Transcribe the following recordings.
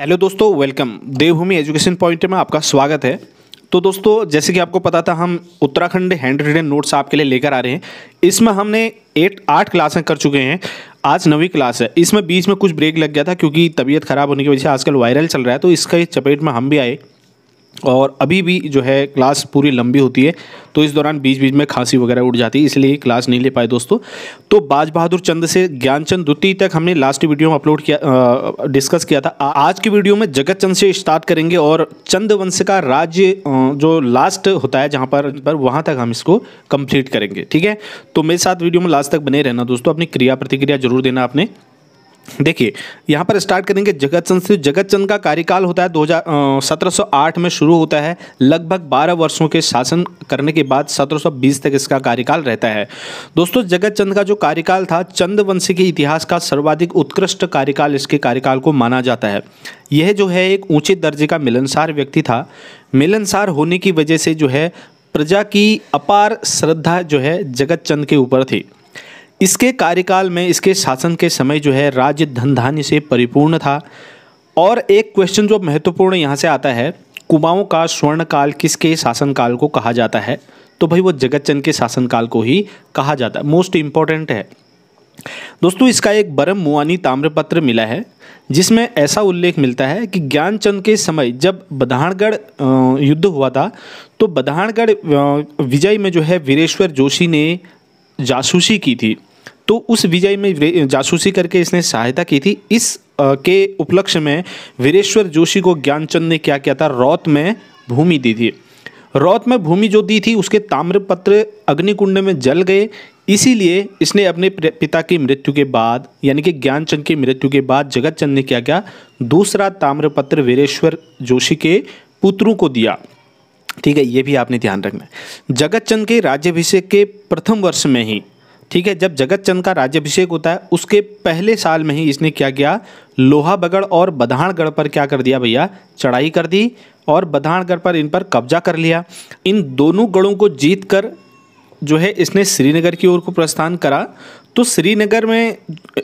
hello दोस्तों welcome देवभूमि education point में आपका स्वागत है तो दोस्तों जैसे कि आपको पता था हम उत्तराखंड हैंड रिटन नोट्स आपके लिए लेकर आ रहे हैं इसमें हमने एट आठ क्लासें कर चुके हैं आज नवी क्लास है इसमें बीच में कुछ ब्रेक लग गया था क्योंकि तबीयत खराब होने की वजह से आजकल वायरल चल रहा है तो इसके चपेट में हम भी आए और अभी भी जो है क्लास पूरी लंबी होती है तो इस दौरान बीच बीच में खांसी वगैरह उठ जाती है इसलिए क्लास नहीं ले पाए दोस्तों तो बाज बहादुर चंद से ज्ञानचंद द्वितीय तक हमने लास्ट वीडियो में अपलोड किया डिस्कस किया था आज की वीडियो में जगत चंद से स्टार्ट करेंगे और चंद वंश का राज्य जो लास्ट होता है जहाँ पर, पर वहाँ तक हम इसको कंप्लीट करेंगे ठीक है तो मेरे साथ वीडियो में लास्ट तक बने रहना दोस्तों अपनी क्रिया प्रतिक्रिया जरूर देना आपने देखिए यहाँ पर स्टार्ट करेंगे जगत चंद से जगत चंद का कार्यकाल होता है दो सत्रह में शुरू होता है लगभग 12 वर्षों के शासन करने के बाद 1720 तक इसका कार्यकाल रहता है दोस्तों जगत चंद का जो कार्यकाल था चंद वंश के इतिहास का सर्वाधिक उत्कृष्ट कार्यकाल इसके कार्यकाल को माना जाता है यह जो है एक ऊँचे दर्जे का मिलनसार व्यक्ति था मिलनसार होने की वजह से जो है प्रजा की अपार श्रद्धा जो है जगत चंद के ऊपर थी इसके कार्यकाल में इसके शासन के समय जो है राज्य धन धान्य से परिपूर्ण था और एक क्वेश्चन जो महत्वपूर्ण यहाँ से आता है कुमाऊँ का स्वर्ण काल किसके शासनकाल को कहा जाता है तो भाई वो जगत चंद के शासनकाल को ही कहा जाता है मोस्ट इम्पॉर्टेंट है दोस्तों इसका एक बरम मुआनी ताम्रपत्र मिला है जिसमें ऐसा उल्लेख मिलता है कि ज्ञानचंद के समय जब बधाणगढ़ युद्ध हुआ था तो बधाणगढ़ विजय में जो है वीरेश्वर जोशी ने जासूसी की थी तो उस विजय में जासूसी करके इसने सहायता की थी इस के उपलक्ष्य में वीरेश्वर जोशी को ज्ञानचंद ने क्या किया था रौत में भूमि दी थी रौत में भूमि जो दी थी उसके ताम्रपत्र अग्निकुंड में जल गए इसीलिए इसने अपने पिता की मृत्यु के बाद यानी कि ज्ञानचंद की मृत्यु के बाद जगत चंद ने क्या किया दूसरा ताम्रपत्र वीरेश्वर जोशी के पुत्रों को दिया ठीक है ये भी आपने ध्यान रखना है जगत चंद के राज्यभिषेक के प्रथम वर्ष में ही ठीक है जब जगत चंद का राज्यभिषेक होता है उसके पहले साल में ही इसने क्या किया लोहा बगड़ और बधाणगढ़ पर क्या कर दिया भैया चढ़ाई कर दी और बधाणगढ़ पर इन पर कब्जा कर लिया इन दोनों गढ़ों को जीत कर जो है इसने श्रीनगर की ओर को प्रस्थान करा तो श्रीनगर में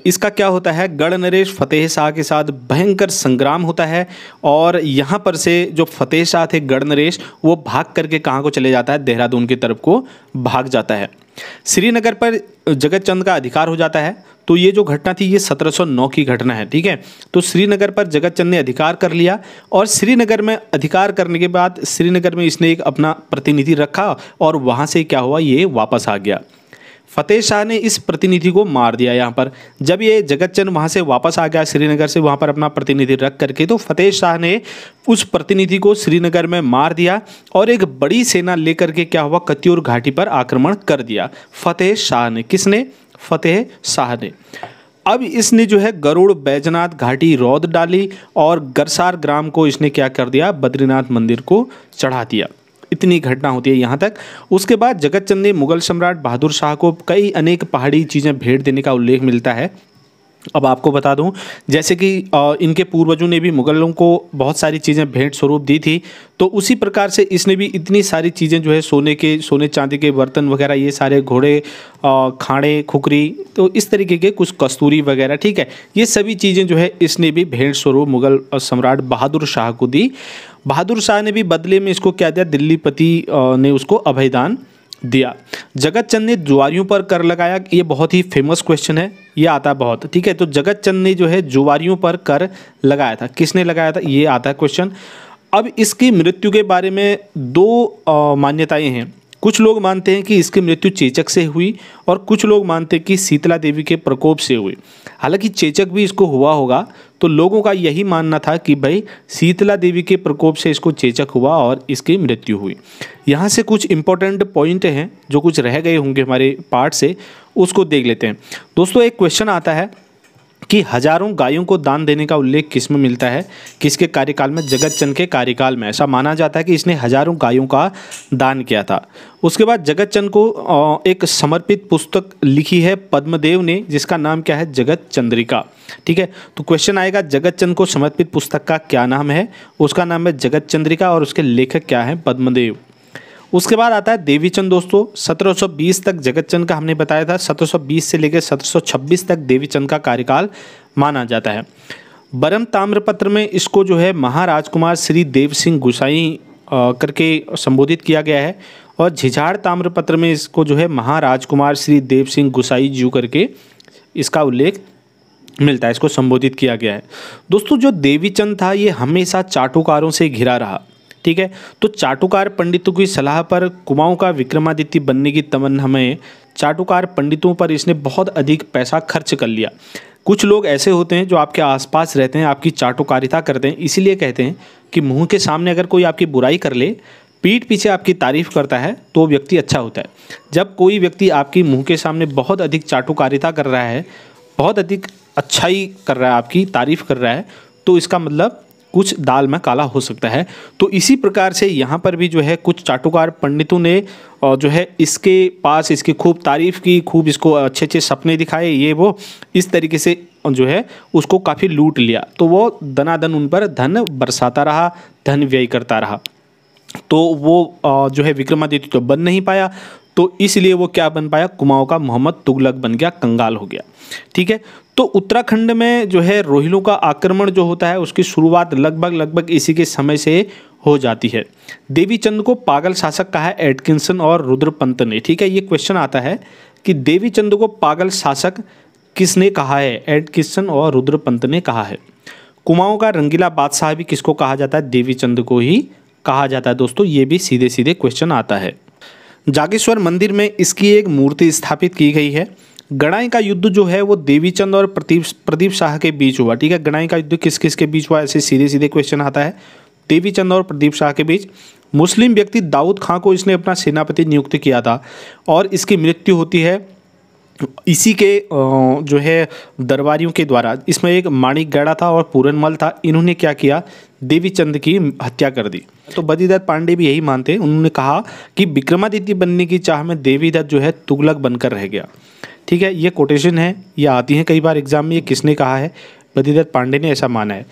इसका क्या होता है गढ़ नरेश फतेह शाह के साथ भयंकर संग्राम होता है और यहाँ पर से जो फतेह शाह थे गढ़ नरेश वो भाग करके कहाँ को चले जाता है देहरादून की तरफ को भाग जाता है श्रीनगर पर जगत चंद का अधिकार हो जाता है तो ये जो घटना थी ये 1709 की घटना है ठीक है तो श्रीनगर पर जगत चंद ने अधिकार कर लिया और श्रीनगर में अधिकार करने के बाद श्रीनगर में इसने एक अपना प्रतिनिधि रखा और वहाँ से क्या हुआ ये वापस आ गया फतेह शाह ने इस प्रतिनिधि को मार दिया यहाँ पर जब ये जगत चंद वहाँ से वापस आ गया श्रीनगर से वहाँ पर अपना प्रतिनिधि रख करके तो फतेह शाह ने उस प्रतिनिधि को श्रीनगर में मार दिया और एक बड़ी सेना लेकर के क्या हुआ कत्यूर घाटी पर आक्रमण कर दिया फतेह शाह ने किसने फतेह शाह ने अब इसने जो है गरुड़ बैजनाथ घाटी रौद डाली और गरसार ग्राम को इसने क्या कर दिया बद्रीनाथ मंदिर को चढ़ा दिया इतनी घटना होती है यहाँ तक उसके बाद जगत चंद ने मुगल सम्राट बहादुर शाह को कई अनेक पहाड़ी चीज़ें भेंट देने का उल्लेख मिलता है अब आपको बता दूं जैसे कि इनके पूर्वजों ने भी मुगलों को बहुत सारी चीज़ें भेंट स्वरूप दी थी तो उसी प्रकार से इसने भी इतनी सारी चीज़ें जो है सोने के सोने चांदी के बर्तन वगैरह ये सारे घोड़े खाड़े खुकरी तो इस तरीके के कुछ कस्तूरी वगैरह ठीक है ये सभी चीज़ें जो है इसने भी भेंट स्वरूप मुगल सम्राट बहादुर शाह को दी बहादुर शाह ने भी बदले में इसको क्या दिया दिल्लीपति ने उसको अभयदान दिया जगत चंद ने जुआरियों पर कर लगाया ये बहुत ही फेमस क्वेश्चन है ये आता बहुत ठीक है तो जगत चंद ने जो है जुआरियों पर कर लगाया था किसने लगाया था ये आता है क्वेश्चन अब इसकी मृत्यु के बारे में दो मान्यताएं हैं कुछ लोग मानते हैं कि इसकी मृत्यु चेचक से हुई और कुछ लोग मानते हैं कि शीतला देवी के प्रकोप से हुई हालांकि चेचक भी इसको हुआ होगा तो लोगों का यही मानना था कि भाई शीतला देवी के प्रकोप से इसको चेचक हुआ और इसकी मृत्यु हुई यहाँ से कुछ इंपॉर्टेंट पॉइंट हैं जो कुछ रह गए होंगे हमारे पार्ट से उसको देख लेते हैं दोस्तों एक क्वेश्चन आता है कि हजारों गायों को दान देने का उल्लेख किस में मिलता है किसके कार्यकाल में जगत चंद के कार्यकाल में ऐसा माना जाता है कि इसने हजारों गायों का दान किया था उसके बाद जगत चंद को एक समर्पित पुस्तक लिखी है पद्मदेव ने जिसका नाम क्या है जगत चंद्रिका ठीक है तो क्वेश्चन आएगा जगत चंद को समर्पित पुस्तक का क्या नाम है उसका नाम है जगत चंद्रिका और उसके लेखक क्या है पद्मदेव उसके बाद आता है देवीचंद दोस्तों 1720 तक जगतचंद का हमने बताया था 1720 से लेकर 1726 तक देवीचंद का कार्यकाल माना जाता है बरम ताम्रपत्र में इसको जो है महाराजकुमार श्री देव सिंह गुसाई करके संबोधित किया गया है और झिझाड़ ताम्रपत्र में इसको जो है महाराजकुमार श्री देव सिंह गुसाई जू करके इसका उल्लेख मिलता है इसको संबोधित किया गया है दोस्तों जो देवीचंद था ये हमेशा चाटुकारों से घिरा रहा ठीक है तो चाटुकार पंडितों की सलाह पर कुमाऊं का विक्रमादित्य बनने की तमन्ना में चाटुकार पंडितों पर इसने बहुत अधिक पैसा खर्च कर लिया कुछ लोग ऐसे होते हैं जो आपके आसपास रहते हैं आपकी चाटुकारिता करते हैं इसीलिए कहते हैं कि मुंह के सामने अगर कोई आपकी बुराई कर ले पीठ पीछे आपकी तारीफ करता है तो व्यक्ति अच्छा होता है जब कोई व्यक्ति आपकी मुंह के सामने बहुत अधिक चाटुकारिता कर रहा है बहुत अधिक अच्छाई कर रहा है आपकी तारीफ कर रहा है तो इसका मतलब कुछ दाल में काला हो सकता है तो इसी प्रकार से यहाँ पर भी जो है कुछ चाटुकार पंडितों ने जो है इसके पास इसकी खूब तारीफ़ की खूब इसको अच्छे अच्छे सपने दिखाए ये वो इस तरीके से जो है उसको काफ़ी लूट लिया तो वो धनाधन उन पर धन बरसाता रहा धन व्यय करता रहा तो वो जो है विक्रमादित्य तो बन नहीं पाया तो इसलिए वो क्या बन पाया कुमाऊँ का मोहम्मद तुगलक बन गया कंगाल हो गया ठीक है तो उत्तराखंड में जो है रोहिलों का आक्रमण जो होता है उसकी शुरुआत लगभग लगभग इसी के समय से हो जाती है देवीचंद को पागल शासक कहा है एडकिंसन और रुद्रपंत ने ठीक है ये क्वेश्चन आता है कि देवीचंद को पागल शासक किसने कहा है एडकिंसन और रुद्रपंत ने कहा है कुमाऊं का रंगीला बादशाह भी किसको कहा जाता है देवीचंद को ही कहा जाता है दोस्तों ये भी सीधे सीधे क्वेश्चन आता है जागेश्वर मंदिर में इसकी एक मूर्ति स्थापित की गई है गणाई का युद्ध जो है वो देवीचंद और प्रदीप प्रदीप शाह के बीच हुआ ठीक है गणाई का युद्ध किस किस के बीच हुआ ऐसे सीधे सीधे क्वेश्चन आता है देवीचंद और प्रदीप शाह के बीच मुस्लिम व्यक्ति दाऊद खां को इसने अपना सेनापति नियुक्त किया था और इसकी मृत्यु होती है इसी के जो है दरबारियों के द्वारा इसमें एक माणिक गढ़ा था और पूरनमल था इन्होंने क्या किया देवीचंद की हत्या कर दी तो बद्रीदत्त पांडे भी यही मानते उन्होंने कहा कि विक्रमादित्य बनने की चाह में देवीदत्त जो है तुगलक बनकर रह गया ठीक है ये कोटेशन है ये आती हैं कई बार एग्जाम में ये किसने कहा है बद्रीदत्त पांडे ने ऐसा माना है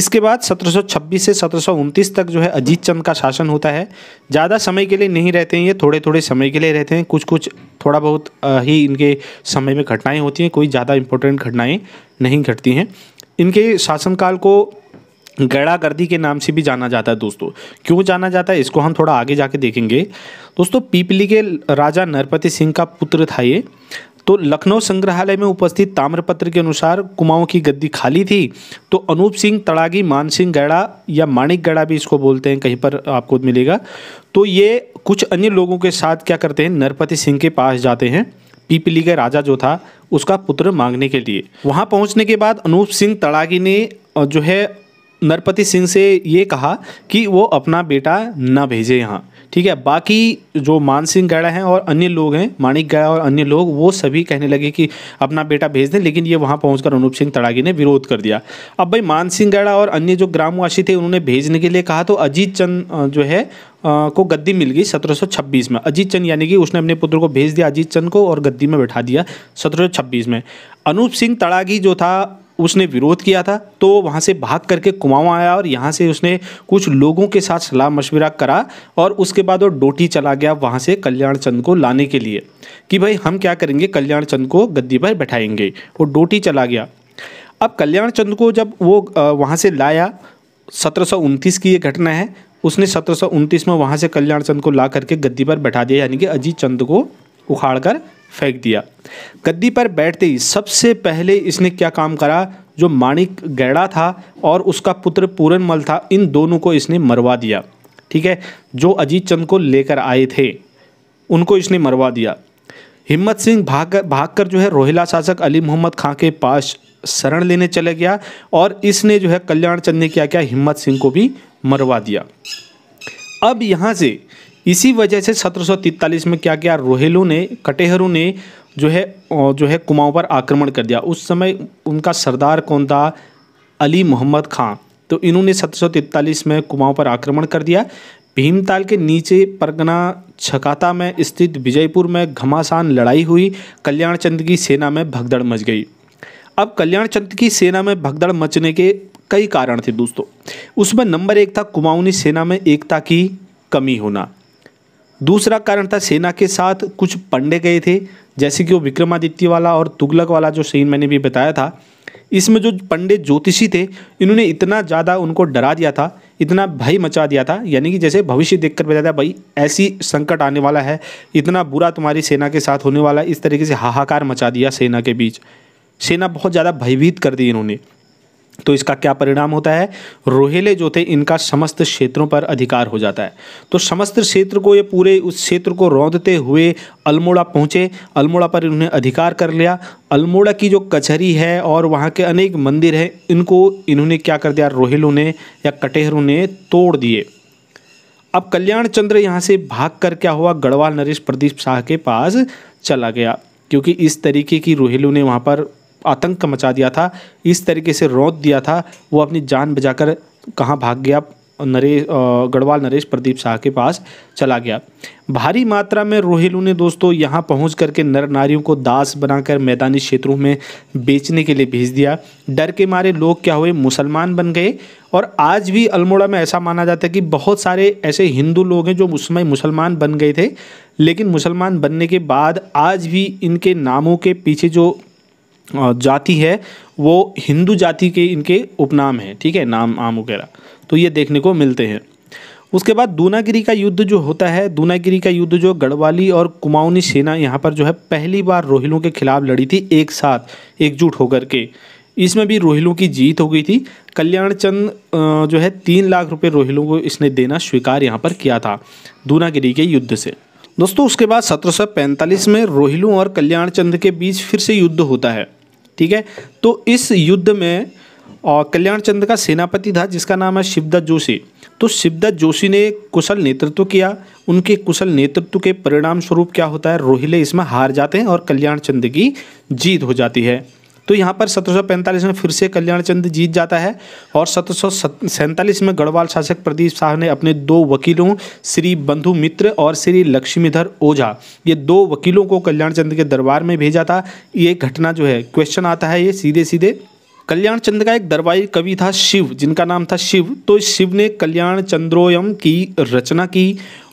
इसके बाद 1726 से सत्रह तक जो है अजीत चंद का शासन होता है ज़्यादा समय के लिए नहीं रहते हैं ये थोड़े थोड़े समय के लिए रहते हैं कुछ कुछ थोड़ा बहुत ही इनके समय में घटनाएँ होती हैं कोई ज़्यादा इंपॉर्टेंट घटनाएँ नहीं घटती हैं इनके शासनकाल को गड़ा गर्दी के नाम से भी जाना जाता है दोस्तों क्यों जाना जाता है इसको हम थोड़ा आगे जाके देखेंगे दोस्तों पीपली के राजा नरपति सिंह का पुत्र था ये तो लखनऊ संग्रहालय में उपस्थित ताम्रपत्र के अनुसार कुमाऊं की गद्दी खाली थी तो अनूप सिंह तड़ागी मान सिंह गैड़ा या माणिक गैड़ा भी इसको बोलते हैं कहीं पर आपको मिलेगा तो ये कुछ अन्य लोगों के साथ क्या करते हैं नरपति सिंह के पास जाते हैं पीपली का राजा जो था उसका पुत्र मांगने के लिए वहाँ पहुँचने के बाद अनूप सिंह तड़ागी ने जो है नरपति सिंह से ये कहा कि वो अपना बेटा ना भेजे यहाँ ठीक है बाकी जो मानसिंह सिंह गैड़ा हैं और अन्य लोग हैं माणिक गैड़ा और अन्य लोग वो सभी कहने लगे कि अपना बेटा भेज दें लेकिन ये वहाँ पहुँच अनूप सिंह तड़ागी ने विरोध कर दिया अब भाई मान सिंह गैड़ा और अन्य जो ग्रामवासी थे उन्होंने भेजने के लिए कहा तो अजीत चंद जो है को गद्दी मिल गई सत्रह में अजीत चंद यानी कि उसने अपने पुत्र को भेज दिया अजीत चंद को और गद्दी में बैठा दिया सत्रह में अनूप सिंह तड़ागी जो था उसने विरोध किया था तो वहाँ से भाग करके कुमाऊँ आया और यहाँ से उसने कुछ लोगों के साथ सलाह मशवरा करा और उसके बाद वो डोटी चला गया वहाँ से कल्याण चंद को लाने के लिए कि भाई हम क्या करेंगे कल्याण चंद को गद्दी पर बैठाएंगे वो डोटी चला गया अब कल्याण चंद को जब वो वहाँ से लाया सत्रह की ये घटना है उसने सत्रह में वहाँ से कल्याण चंद को ला करके गद्दी पर बैठा दिया यानी कि अजीत चंद को उखाड़ कर फेंक दिया गद्दी पर बैठते ही सबसे पहले इसने क्या काम करा जो माणिक गैड़ा था और उसका पुत्र पूरनमल था इन दोनों को इसने मरवा दिया ठीक है जो अजीत चंद को लेकर आए थे उनको इसने मरवा दिया हिम्मत सिंह भाग भागकर जो है रोहिला शासक अली मोहम्मद खां के पास शरण लेने चले गया और इसने जो है कल्याण चंद ने क्या क्या हिम्मत सिंह को भी मरवा दिया अब यहाँ से इसी वजह से 1743 में क्या किया रोहेलू ने कटेहरू ने जो है जो है कुमाऊँ पर आक्रमण कर दिया उस समय उनका सरदार कौन था अली मोहम्मद खां तो इन्होंने 1743 में कुमाऊँ पर आक्रमण कर दिया भीमताल के नीचे परगना छकाता में स्थित विजयपुर में घमासान लड़ाई हुई कल्याण चंद की सेना में भगदड़ मच गई अब कल्याण चंद की सेना में भगदड़ मचने के कई कारण थे दोस्तों उसमें नंबर एक था कुमाऊनी सेना में एकता की कमी होना दूसरा कारण था सेना के साथ कुछ पंडे गए थे जैसे कि वो विक्रमादित्य वाला और तुगलक वाला जो सीन मैंने भी बताया था इसमें जो पंडे ज्योतिषी थे इन्होंने इतना ज़्यादा उनको डरा दिया था इतना भय मचा दिया था यानी कि जैसे भविष्य देखकर बताया था भाई ऐसी संकट आने वाला है इतना बुरा तुम्हारी सेना के साथ होने वाला है इस तरीके से हाहाकार मचा दिया सेना के बीच सेना बहुत ज़्यादा भयभीत कर दी इन्होंने तो इसका क्या परिणाम होता है रोहेले जो थे इनका समस्त क्षेत्रों पर अधिकार हो जाता है तो समस्त क्षेत्र को ये पूरे उस क्षेत्र को रौंदते हुए अल्मोड़ा पहुँचे अल्मोड़ा पर इन्होंने अधिकार कर लिया अल्मोड़ा की जो कचहरी है और वहाँ के अनेक मंदिर हैं इनको इन्होंने क्या कर दिया रोहेलों ने या कटेहरों ने तोड़ दिए अब कल्याण चंद्र यहाँ से भाग कर क्या हुआ गढ़वाल नरेश प्रदीप शाह के पास चला गया क्योंकि इस तरीके की रोहेलों ने वहाँ पर आतंक मचा दिया था इस तरीके से रोद दिया था वो अपनी जान कर कहाँ भाग गया नरेश गढ़वाल नरेश प्रदीप शाह के पास चला गया भारी मात्रा में रोहिलू ने दोस्तों यहाँ पहुँच करके नर नारियों को दास बनाकर मैदानी क्षेत्रों में बेचने के लिए भेज दिया डर के मारे लोग क्या हुए मुसलमान बन गए और आज भी अल्मोड़ा में ऐसा माना जाता है कि बहुत सारे ऐसे हिंदू लोग हैं जो उस समय मुसलमान बन गए थे लेकिन मुसलमान बनने के बाद आज भी इनके नामों के पीछे जो जाति है वो हिंदू जाति के इनके उपनाम है ठीक है नाम आम वगैरह तो ये देखने को मिलते हैं उसके बाद दूनागिरी का युद्ध जो होता है दूनागिरी का युद्ध जो गढ़वाली और कुमाऊनी सेना यहाँ पर जो है पहली बार रोहिलों के खिलाफ लड़ी थी एक साथ एकजुट होकर के इसमें भी रोहिलों की जीत हो गई थी कल्याण चंद जो है तीन लाख रुपए रोहिलों को इसने देना स्वीकार यहाँ पर किया था दूनागिरी के युद्ध से दोस्तों उसके बाद 1745 में रोहिलों और कल्याण चंद के बीच फिर से युद्ध होता है ठीक है तो इस युद्ध में कल्याण चंद का सेनापति था जिसका नाम है शिवदत्त जोशी तो शिवदत्त जोशी ने कुशल नेतृत्व किया उनके कुशल नेतृत्व के परिणाम स्वरूप क्या होता है रोहिले इसमें हार जाते हैं और कल्याण चंद की जीत हो जाती है तो यहाँ पर सत्रह में फिर से कल्याण चंद जीत जाता है और सत्रह में गढ़वाल शासक प्रदीप शाह ने अपने दो वकीलों श्री बंधु मित्र और श्री लक्ष्मीधर ओझा ये दो वकीलों को कल्याण चंद के दरबार में भेजा था ये घटना जो है क्वेश्चन आता है ये सीधे सीधे कल्याण चंद का एक दरबारी कवि था शिव जिनका नाम था शिव तो शिव ने कल्याण चंद्रोयम की रचना की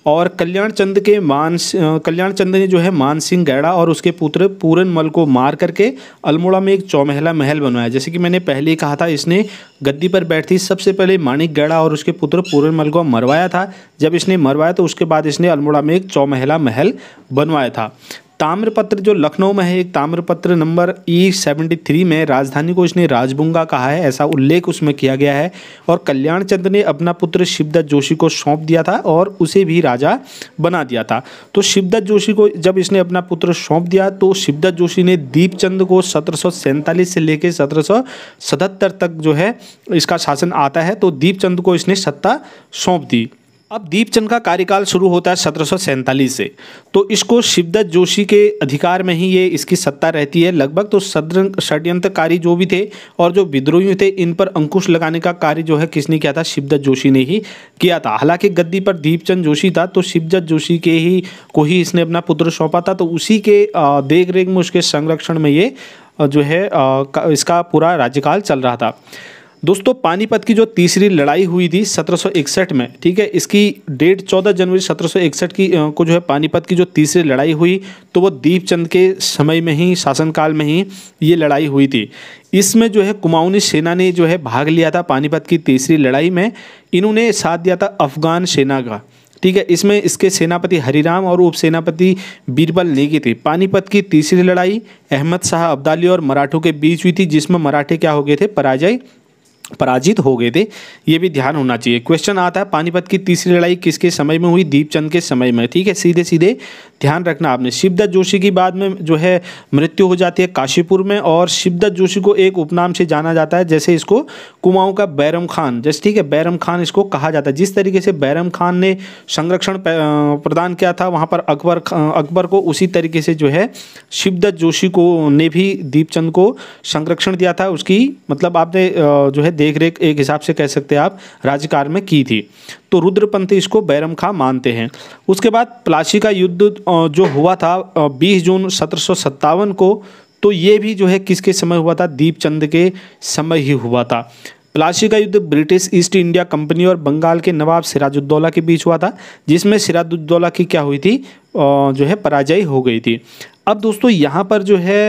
और कल्याण चंद के मान कल्याण चंद ने जो है मान सिंह गैड़ा और उसके पुत्र पूरन मल को मार करके अल्मोड़ा में एक चौमहला महल बनवाया जैसे कि मैंने पहले ही कहा था इसने गद्दी पर बैठी सबसे पहले माणिक गैड़ा और उसके पुत्र पूरन मल को मरवाया था जब इसने मरवाया तो उसके बाद इसने अल्मोड़ा में एक चौमहला महल बनवाया था ताम्रपत्र जो लखनऊ में है एक ताम्रपत्र नंबर ई सेवेंटी थ्री में राजधानी को इसने राजबुंगा कहा है ऐसा उल्लेख उसमें किया गया है और कल्याण चंद्र ने अपना पुत्र शिवदत्त जोशी को सौंप दिया था और उसे भी राजा बना दिया था तो शिवदत्त जोशी को जब इसने अपना पुत्र सौंप दिया तो शिवदत्त जोशी ने दीपचंद को सत्रह से लेकर सत्रह तक जो है इसका शासन आता है तो दीपचंद को इसने सत्ता सौंप दी अब दीपचंद का कार्यकाल शुरू होता है सत्रह से तो इसको शिवदत्त जोशी के अधिकार में ही ये इसकी सत्ता रहती है लगभग तो षड्यंत्रकारी जो भी थे और जो विद्रोही थे इन पर अंकुश लगाने का कार्य जो है किसने किया था शिवदत्त जोशी ने ही किया था हालांकि गद्दी पर दीपचंद जोशी था तो शिवदत्त जोशी के ही को ही इसने अपना पुत्र सौंपा था तो उसी के देख रेख में उसके संरक्षण में ये जो है इसका पूरा राज्यकाल चल रहा था दोस्तों पानीपत की जो तीसरी लड़ाई हुई थी 1761 में ठीक है इसकी डेट 14 जनवरी 1761 की को जो है पानीपत की जो तीसरी लड़ाई हुई तो वो दीपचंद के समय में ही शासनकाल में ही ये लड़ाई हुई थी इसमें जो है कुमाऊनी सेना ने जो है भाग लिया था पानीपत की तीसरी लड़ाई में इन्होंने साथ दिया था अफगान सेना का ठीक है इसमें इसके सेनापति हरिराम और उप सेनापति बीरबल नेगी थे पानीपत की तीसरी लड़ाई अहमद शाह अब्दाली और मराठों के बीच हुई थी जिसमें मराठे क्या हो गए थे पराजय पराजित हो गए थे ये भी ध्यान होना चाहिए क्वेश्चन आता है पानीपत की तीसरी लड़ाई किसके समय में हुई दीपचंद के समय में ठीक है सीधे सीधे ध्यान रखना आपने शिवदत्त जोशी की बाद में जो है मृत्यु हो जाती है काशीपुर में और शिवदत्त जोशी को एक उपनाम से जाना जाता है जैसे इसको कुमाऊं का बैरम खान जैसे ठीक है बैरम खान इसको कहा जाता है जिस तरीके से बैरम खान ने संरक्षण प्रदान किया था वहाँ पर अकबर अकबर को उसी तरीके से जो है शिवदत्त जोशी को ने भी दीपचंद को संरक्षण दिया था उसकी मतलब आपने जो है देख रेख एक हिसाब से कह सकते हैं आप राज्यकार में की थी तो रुद्रपंथी इसको बैरम खां मानते हैं उसके बाद प्लासी का युद्ध जो हुआ था 20 जून सत्रह को तो ये भी जो है किसके समय हुआ था दीपचंद के समय ही हुआ था प्लासी का युद्ध ब्रिटिश ईस्ट इंडिया कंपनी और बंगाल के नवाब सिराजुद्दौला के बीच हुआ था जिसमें सिराजुद्दौला की क्या हुई थी जो है पराजय हो गई थी अब दोस्तों यहाँ पर जो है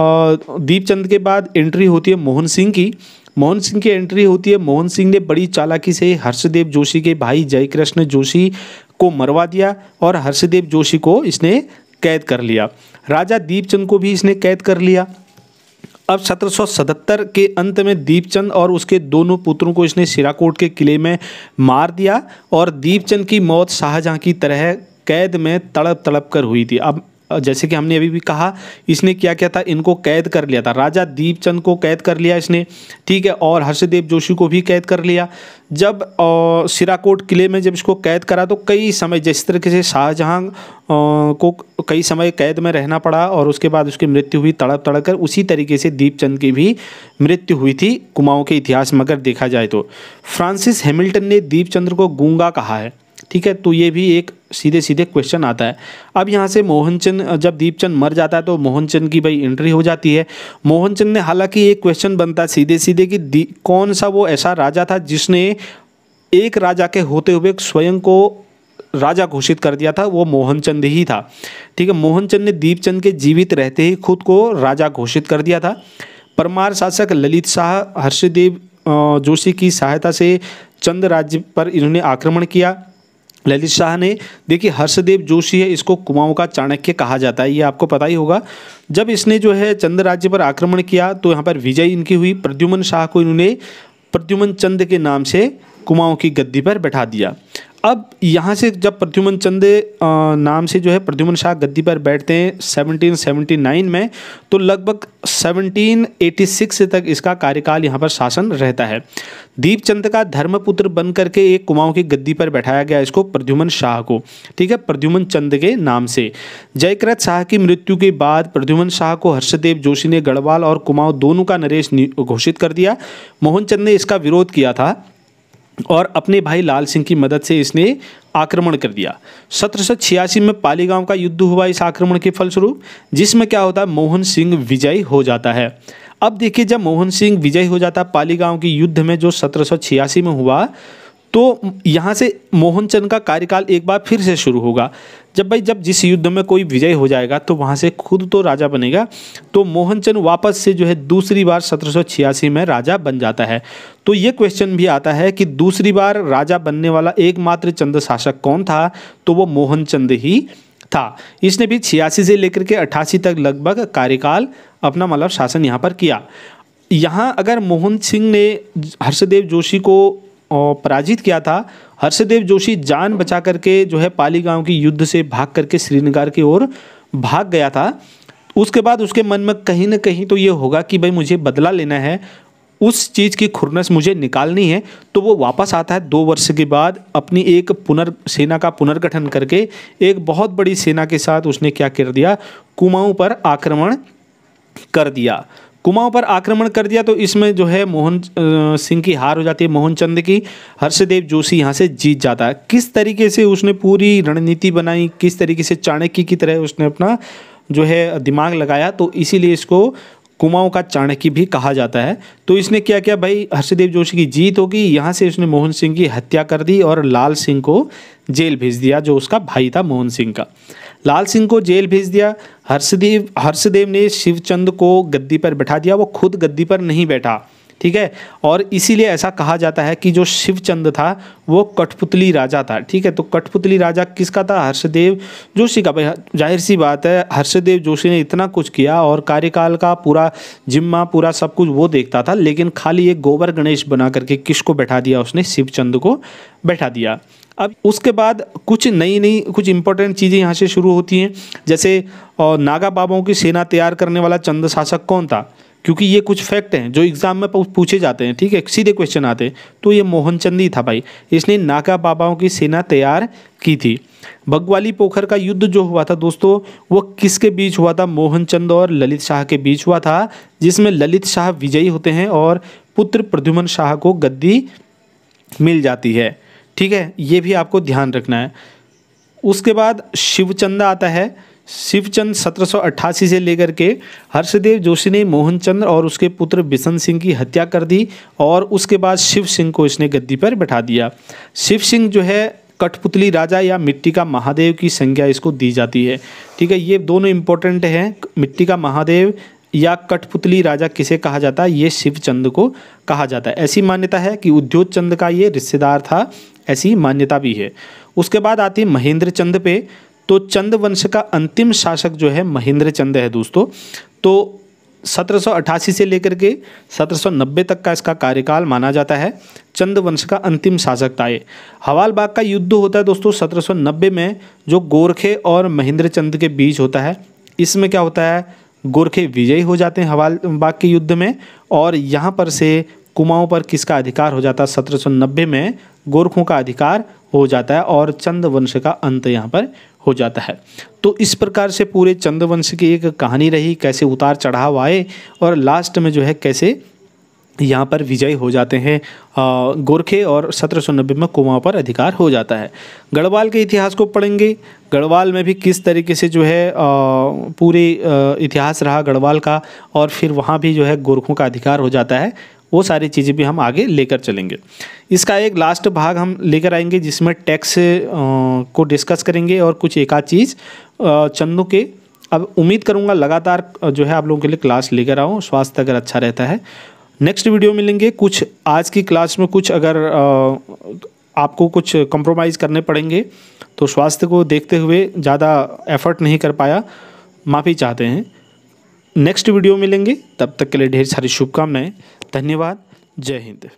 दीपचंद के बाद एंट्री होती है मोहन सिंह की मोहन सिंह की एंट्री होती है मोहन सिंह ने बड़ी चालाकी से हर्षदेव जोशी के भाई जयकृष्ण जोशी को मरवा दिया और हर्षदेव जोशी को इसने कैद कर लिया राजा दीपचंद को भी इसने कैद कर लिया अब 1777 के अंत में दीपचंद और उसके दोनों पुत्रों को इसने सिराकोट के किले में मार दिया और दीपचंद की मौत शाहजहाँ की तरह कैद में तड़प तड़प कर हुई थी अब जैसे कि हमने अभी भी कहा इसने क्या किया था इनको कैद कर लिया था राजा दीपचंद को कैद कर लिया इसने ठीक है और हर्षदेव जोशी को भी कैद कर लिया जब सिराकोट किले में जब इसको कैद करा तो कई समय जिस तरीके से शाहजहाँ को कई समय कैद में रहना पड़ा और उसके बाद उसकी मृत्यु हुई तड़प तड़प कर उसी तरीके से दीपचंद की भी मृत्यु हुई थी कुमाऊँ के इतिहास में अगर देखा जाए तो फ्रांसिस हेमिल्टन ने दीपचंद्र को गूंगा कहा है ठीक है तो ये भी एक सीधे सीधे क्वेश्चन आता है अब यहाँ से मोहनचंद जब दीपचंद मर जाता है तो मोहनचंद की भाई एंट्री हो जाती है मोहनचंद ने हालांकि एक क्वेश्चन बनता है सीधे सीधे कि कौन सा वो ऐसा राजा था जिसने एक राजा के होते हुए स्वयं को राजा घोषित कर दिया था वो मोहनचंद ही था ठीक है मोहनचंद ने दीपचंद के जीवित रहते ही खुद को राजा घोषित कर दिया था परमार शासक ललित शाह हर्षदेव जोशी की सहायता से चंद राज्य पर इन्होंने आक्रमण किया ललित शाह ने देखिए हर्षदेव जोशी है इसको कुमाऊं का चाणक्य कहा जाता है ये आपको पता ही होगा जब इसने जो है चंद्र राज्य पर आक्रमण किया तो यहाँ पर विजय इनकी हुई प्रद्युमन शाह को इन्होंने प्रद्युमन चंद के नाम से कुमाऊं की गद्दी पर बैठा दिया अब यहाँ से जब प्रद्युमन चंदे नाम से जो है प्रद्युमन शाह गद्दी पर बैठते हैं 1779 में तो लगभग 1786 तक इसका कार्यकाल यहाँ पर शासन रहता है दीपचंद का धर्मपुत्र बन करके एक कुमाऊं की गद्दी पर बैठाया गया इसको प्रद्युमन शाह को ठीक है प्रद्युमन चंद के नाम से जयकृत शाह की मृत्यु के बाद प्रद्युमन शाह को हर्षदेव जोशी ने गढ़वाल और कुमाऊं दोनों का नरेश घोषित कर दिया मोहन चंद ने इसका विरोध किया था और अपने भाई लाल सिंह की मदद से इसने आक्रमण कर दिया सत्रह में पालीगांव का युद्ध हुआ इस आक्रमण के फलस्वरूप जिसमें क्या होता है मोहन सिंह विजयी हो जाता है अब देखिए जब मोहन सिंह विजयी हो जाता है पालीगांव के युद्ध में जो सत्रह में हुआ तो यहाँ से मोहनचंद का कार्यकाल एक बार फिर से शुरू होगा जब भाई जब जिस युद्ध में कोई विजय हो जाएगा तो वहाँ से खुद तो राजा बनेगा तो मोहनचंद वापस से जो है दूसरी बार सत्रह में राजा बन जाता है तो ये क्वेश्चन भी आता है कि दूसरी बार राजा बनने वाला एकमात्र चंद्र शासक कौन था तो वो मोहनचंद ही था इसने भी छियासी से लेकर के अट्ठासी तक लगभग कार्यकाल अपना मतलब शासन यहाँ पर किया यहाँ अगर मोहन सिंह ने हर्षदेव जोशी को पराजित किया था हर्षदेव जोशी जान बचा करके जो है पाली गांव की युद्ध से भाग करके श्रीनगर की ओर भाग गया था उसके बाद उसके मन में कहीं ना कहीं तो ये होगा कि भाई मुझे बदला लेना है उस चीज़ की खुरनस मुझे निकालनी है तो वो वापस आता है दो वर्ष के बाद अपनी एक पुनर् सेना का पुनर्गठन करके एक बहुत बड़ी सेना के साथ उसने क्या कर दिया कुमाऊं पर आक्रमण कर दिया कुमाऊं पर आक्रमण कर दिया तो इसमें जो है मोहन सिंह की हार हो जाती है मोहन चंद की हर्षदेव जोशी यहाँ से जीत जाता है किस तरीके से उसने पूरी रणनीति बनाई किस तरीके से चाणक्य की तरह उसने अपना जो है दिमाग लगाया तो इसीलिए इसको कुमाऊं का चाणक्य भी कहा जाता है तो इसने क्या किया भाई हर्षदेव जोशी की जीत होगी यहाँ से उसने मोहन सिंह की हत्या कर दी और लाल सिंह को जेल भेज दिया जो उसका भाई था मोहन सिंह का लाल सिंह को जेल भेज दिया हर्षदेव हर्षदेव ने शिवचंद को गद्दी पर बैठा दिया वो खुद गद्दी पर नहीं बैठा ठीक है और इसीलिए ऐसा कहा जाता है कि जो शिवचंद था वो कठपुतली राजा था ठीक है तो कठपुतली राजा किसका था हर्षदेव जोशी का भाई जाहिर सी बात है हर्षदेव जोशी ने इतना कुछ किया और कार्यकाल का पूरा जिम्मा पूरा सब कुछ वो देखता था लेकिन खाली एक गोबर गणेश बना करके किसको बैठा दिया उसने शिवचंद को बैठा दिया अब उसके बाद कुछ नई नई कुछ इंपॉर्टेंट चीज़ें यहाँ से शुरू होती हैं जैसे नागा बाबाओं की सेना तैयार करने वाला चंद शासक कौन था क्योंकि ये कुछ फैक्ट हैं जो एग्जाम में पूछे जाते हैं ठीक है सीधे क्वेश्चन आते हैं तो ये मोहनचंद ही था भाई इसने नागा बाबाओं की सेना तैयार की थी भगवाली पोखर का युद्ध जो हुआ था दोस्तों वो किसके बीच हुआ था मोहनचंद और ललित शाह के बीच हुआ था जिसमें ललित शाह विजयी होते हैं और पुत्र प्रद्युमन शाह को गद्दी मिल जाती है ठीक है ये भी आपको ध्यान रखना है उसके बाद शिवचंद आता है शिवचंद 1788 से लेकर के हर्षदेव जोशी ने मोहनचंद और उसके पुत्र बिशन सिंह की हत्या कर दी और उसके बाद शिव सिंह को इसने गद्दी पर बैठा दिया शिव सिंह जो है कठपुतली राजा या मिट्टी का महादेव की संज्ञा इसको दी जाती है ठीक है ये दोनों इम्पोर्टेंट हैं मिट्टी का महादेव या कठपुतली राजा किसे कहा जाता है ये शिवचंद को कहा जाता है ऐसी मान्यता है कि उद्योग चंद का ये रिश्तेदार था ऐसी मान्यता भी है उसके बाद आती है महेंद्र चंद पे तो चंद वंश का अंतिम शासक जो है महेंद्र चंद है दोस्तों तो 1788 से लेकर के 1790 तक का इसका कार्यकाल माना जाता है चंद वंश का अंतिम शासक था ये हवाल बाग का युद्ध होता है दोस्तों 1790 में जो गोरखे और महेंद्र चंद के बीच होता है इसमें क्या होता है गोरखे विजयी हो जाते हैं हवाल बाग के युद्ध में और यहाँ पर से कुमाऊँ पर किसका अधिकार हो जाता है सत्रह में गोरखों का अधिकार हो जाता है और चंद वंश का अंत यहाँ पर हो जाता है तो इस प्रकार से पूरे चंद वंश की एक कहानी रही कैसे उतार चढ़ाव आए और लास्ट में जो है कैसे यहाँ पर विजय हो जाते हैं गोरखे और सत्रह सौ नब्बे में कुमाऊँ पर अधिकार हो जाता है गढ़वाल के इतिहास को पढ़ेंगे गढ़वाल में भी किस तरीके से जो है पूरे इतिहास रहा गढ़वाल का और फिर वहाँ भी जो है गोरखों का अधिकार हो जाता है वो सारी चीज़ें भी हम आगे लेकर चलेंगे इसका एक लास्ट भाग हम लेकर आएंगे जिसमें टैक्स को डिस्कस करेंगे और कुछ एक आध चीज़ चंदों के अब उम्मीद करूँगा लगातार जो है आप लोगों के लिए क्लास लेकर आऊँ स्वास्थ्य अगर अच्छा रहता है नेक्स्ट वीडियो मिलेंगे कुछ आज की क्लास में कुछ अगर आपको कुछ कंप्रोमाइज़ करने पड़ेंगे तो स्वास्थ्य को देखते हुए ज़्यादा एफर्ट नहीं कर पाया माफ़ी चाहते हैं नेक्स्ट वीडियो मिलेंगे तब तक के लिए ढेर सारी शुभकामनाएं धन्यवाद जय हिंद